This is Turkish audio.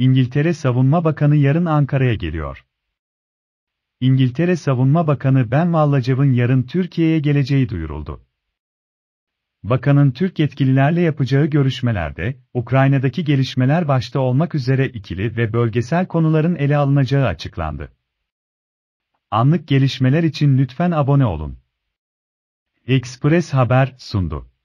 İngiltere Savunma Bakanı yarın Ankara'ya geliyor. İngiltere Savunma Bakanı Ben Vallacev'in yarın Türkiye'ye geleceği duyuruldu. Bakanın Türk yetkililerle yapacağı görüşmelerde, Ukrayna'daki gelişmeler başta olmak üzere ikili ve bölgesel konuların ele alınacağı açıklandı. Anlık gelişmeler için lütfen abone olun. Express Haber sundu.